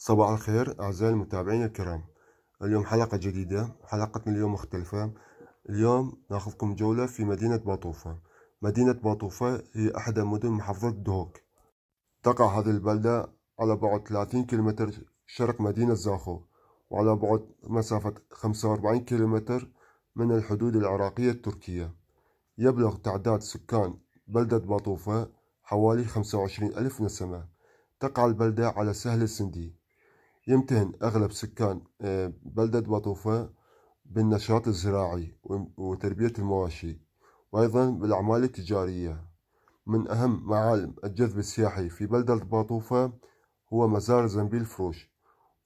صباح الخير أعزائي المتابعين الكرام اليوم حلقة جديدة حلقتنا اليوم مختلفة اليوم ناخذكم جولة في مدينة باطوفة مدينة باطوفة هي أحد مدن محافظة دهوك تقع هذه البلدة على بعد 30 كيلومتر شرق مدينة زاخو وعلى بعد مسافة 45 كيلومتر من الحدود العراقية التركية يبلغ تعداد سكان بلدة باطوفة حوالي 25 ألف نسمة تقع البلدة على سهل السندي يمتهن أغلب سكان آه، بلدة بطوفة بالنشاط الزراعي وتربية المواشي وأيضا بالأعمال التجارية من أهم معالم الجذب السياحي في بلدة باطوفة هو مزار زنبيل فروش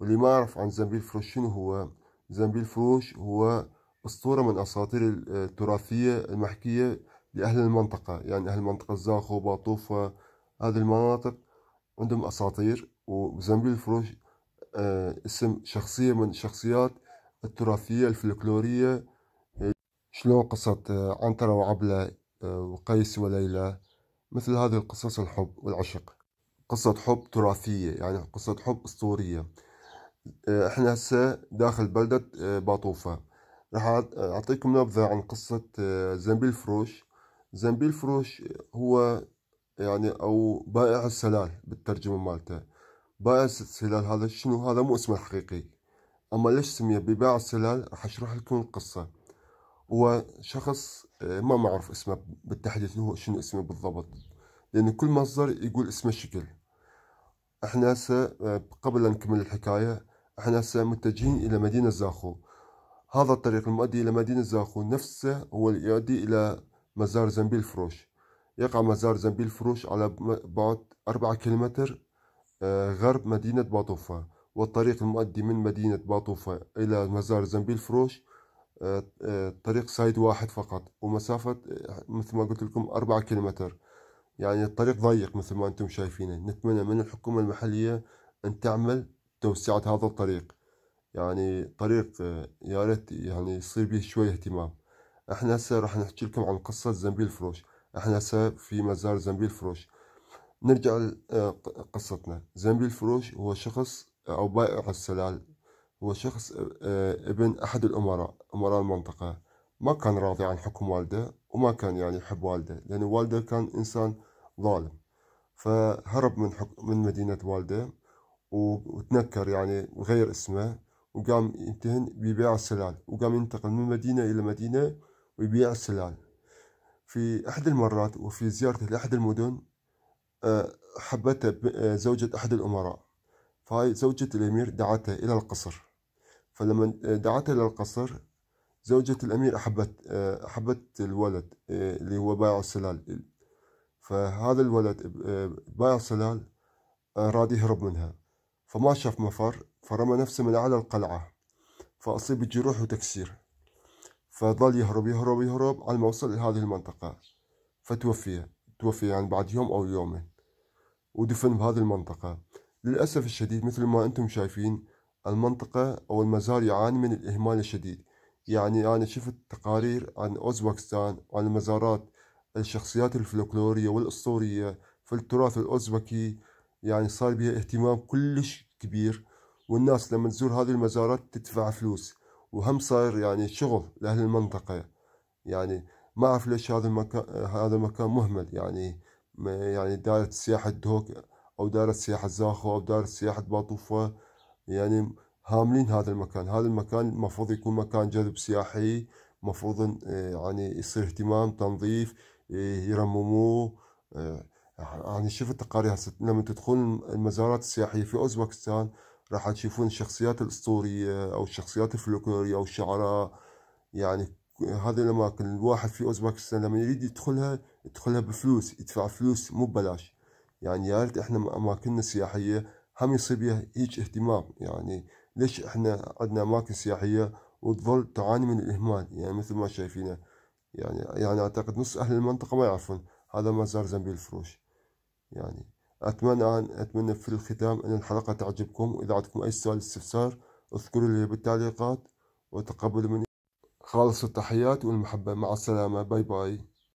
واللي ما أعرف عن زنبيل فروش شنو هو زنبيل فروش هو أسطورة من أساطير التراثية آه، المحكية لأهل المنطقة يعني أهل منطقة الزاخو باطوفة هذه المناطق عندهم أساطير وزنبيل فروش آه، اسم شخصية من الشخصيات التراثية الفلكلورية آه، شلون قصة آه، عنترة وعبلة وقيس وليلى مثل هذه القصص الحب والعشق قصة حب تراثية يعني قصة حب أسطورية احنا هسه داخل بلدة باطوفة راح أعطيكم نبذة عن قصة زنبيل فروش زنبيل فروش هو يعني أو بائع السلال بالترجمة مالته بائع السلال هذا شنو هذا مو اسمه الحقيقي اما ليش سمي بباع السلال راح اشرح لكم القصه هو شخص آه، ما معروف اسمه بالتحديد هو شنو اسمه بالضبط لان كل مصدر يقول اسمه شكل احنا هسه آه، قبل ان نكمل الحكايه احنا هسه متجهين الى مدينه زاخو هذا الطريق المؤدي الى مدينه زاخو نفسه هو اللي يؤدي الى مزار زنبيل فروش يقع مزار زنبيل فروش على بعد أربعة كيلومتر آه، غرب مدينة باطوفا والطريق المؤدي من مدينة باطوفا إلى مزار زنبيل فروش آه، آه، طريق سايد واحد فقط ومسافة مثل ما قلت لكم أربعة كيلومتر يعني الطريق ضيق مثل ما أنتم شايفينه نتمنى من الحكومة المحلية أن تعمل توسعة هذا الطريق يعني طريق يا ريت يعني يصير به شوي اهتمام احنا هسه راح نحكي لكم عن قصة زنبيل فروش احنا هسه في مزار زنبيل فروش نرجع لقصتنا آه، زنبي الفروش هو شخص آه، أو بائع السلال هو شخص آه، ابن أحد الأمراء أمراء المنطقة ما كان راضي عن حكم والده وما كان يعني يحب والده لأن والده كان إنسان ظالم فهرب من حك... من مدينة والده وتنكر يعني وغير اسمه وقام ينتهن ببيع السلال وقام ينتقل من مدينة إلى مدينة ويبيع السلال في أحد المرات وفي زيارته لأحد المدن آه، حبته آه، زوجة أحد الأمراء فهاي زوجة الأمير دعته إلى القصر فلما دعته إلى القصر زوجة الأمير أحبت آه، أحبت الولد اللي هو بايع السلال فهذا الولد بايع السلال راد يهرب منها فما شاف مفر فرمى نفسه من أعلى القلعة فأصيب بجروح وتكسير فظل يهرب يهرب يهرب على ما وصل لهذه المنطقة فتوفي توفي يعني بعد يوم أو يومين ودفن بهذه المنطقة للأسف الشديد مثل ما أنتم شايفين المنطقة أو المزار يعاني من الإهمال الشديد يعني أنا شفت تقارير عن أوزبكستان وعن المزارات الشخصيات الفلكلورية والأسطورية في التراث الأوزبكي يعني صار بها اهتمام كلش كبير والناس لما تزور هذه المزارات تدفع فلوس وهم صار يعني شغل لأهل المنطقة يعني ما أعرف ليش هذا المكان هذا المكان مهمل يعني يعني دائرة سياحة دهوك أو دائرة سياحة زاخو أو دائرة سياحة باطوفة يعني هاملين هذا المكان هذا المكان المفروض يكون مكان جذب سياحي مفروض آه، يعني يصير اهتمام تنظيف آه، يرمموه آه، يعني شفت تقارير هسه لما تدخل المزارات السياحية في أوزبكستان راح تشوفون الشخصيات الأسطورية أو الشخصيات الفلكلورية أو الشعراء يعني هذه الأماكن الواحد في أوزباكستان لما يريد يدخلها يدخلها بفلوس يدفع فلوس مو ببلاش يعني يا ريت احنا أماكننا السياحية هم يصير بها هيج اهتمام يعني ليش احنا عندنا أماكن سياحية وتظل تعاني من الإهمال يعني مثل ما شايفينه يعني يعني أعتقد نص أهل المنطقة ما يعرفون هذا مزار زنبيل الفروش يعني أتمنى أن أتمنى في الختام أن الحلقة تعجبكم وإذا عندكم أي سؤال استفسار اذكروا لي بالتعليقات وتقبلوا مني خالص التحيات والمحبة مع السلامة باي باي